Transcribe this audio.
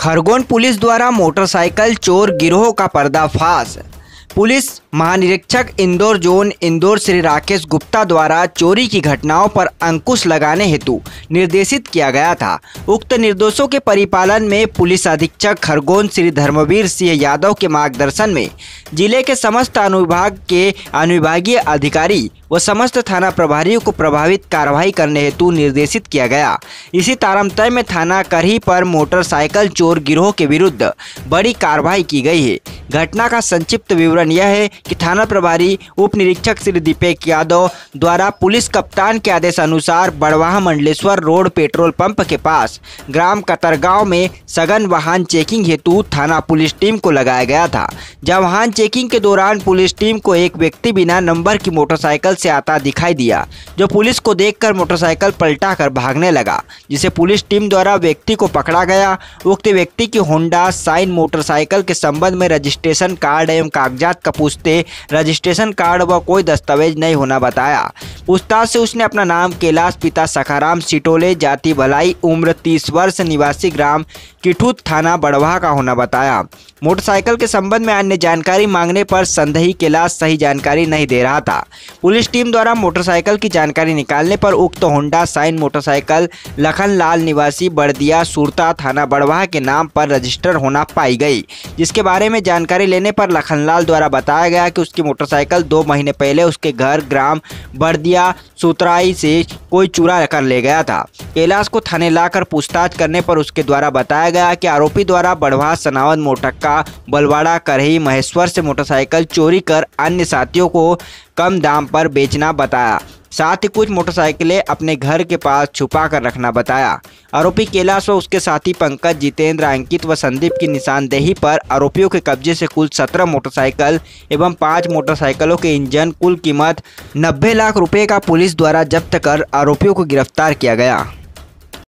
Khargone police द्वारा motorcycle चोर गिरोह का पर्दाफाश पुलिस महानिरीक्षक इंदौर जोन इंदौर श्री राकेश गुप्ता द्वारा चोरी की घटनाओं पर अंकुश लगाने हेतु निर्देशित किया गया था उक्त निर्देशों के परिपालन में पुलिस अधीक्षक खरगोन श्री धर्मवीर सिंह यादव के मार्गदर्शन में जिले के समस्त अनुविभाग के अनुविभागीय अधिकारी व समस्त थाना प्रभारियों को प्रभावित कार्रवाई करने हेतु निर्देशित किया गया इसी तारमतय में थाना करही पर मोटरसाइकिल चोर गिरोह के विरुद्ध बड़ी कार्रवाई की गई है घटना का संक्षिप्त विवरण यह है कि थाना प्रभारी उप निरीक्षक श्री दीपेक यादव द्वारा पुलिस कप्तान के अनुसार Barwah Mandleshwar road petrol pump के पास ग्राम कतरगांव में सघन वाहन चेकिंग हेतु थाना पुलिस टीम को लगाया गया था जब वाहन चेकिंग के दौरान पुलिस टीम को एक व्यक्ति बिना नंबर की मोटरसाइकिल से आता दिखाई दिया जो पुलिस को देख मोटरसाइकिल पलटा कर भागने लगा जिसे पुलिस टीम द्वारा व्यक्ति को पकड़ा गया उक्त व्यक्ति की होंडा साइन मोटरसाइकिल के संबंध में रजिस्ट्रेशन कार्ड एवं कागजात का पूछते से रजिस्ट्रेशन कार्ड व कोई दस्तावेज नहीं होना बताया पूछताछ से उसने अपना नाम कैलाश पिता सखाराम सिटोले जाति भलाई उम्र तीस वर्ष निवासी ग्राम किठूत थाना बड़वा का होना बताया मोटरसाइकिल के संबंध में अन्य जानकारी मांगने पर संदेही कैलाश सही जानकारी नहीं दे रहा था पुलिस टीम द्वारा मोटरसाइकिल की जानकारी निकालने पर उक्त Honda Shine motorcycle Lakhan Lal निवासी बड़दिया सुरता थाना बड़वाह के नाम पर रजिस्टर होना पाई गई जिसके बारे में जानकारी लेने पर लखनलाल द्वारा बताया गया गया कि उसकी मोटरसाइकिल दो महीने पहले उसके घर ग्राम बर्दिया सुतराई से कोई चूरा कर ले गया था कैलाश को थाने लाकर पूछताछ करने पर उसके द्वारा बताया गया कि आरोपी द्वारा बढ़वा सनावन मोटक्का बलवाड़ा करही महेश्वर से मोटरसाइकिल चोरी कर अन्य साथियों को कम दाम पर बेचना बताया साथ ही कुछ मोटरसाइकिलें अपने घर के पास छुपा कर रखना बताया आरोपी कैलाश व उसके साथी पंकज जितेंद्र अंकित व संदीप की निशानदेही पर आरोपियों के कब्जे से कुल सत्रह मोटरसाइकिल एवं पाँच मोटरसाइकिलों के इंजन कुल कीमत नब्बे लाख रुपये का पुलिस द्वारा जब्त कर आरोपियों को गिरफ्तार किया गया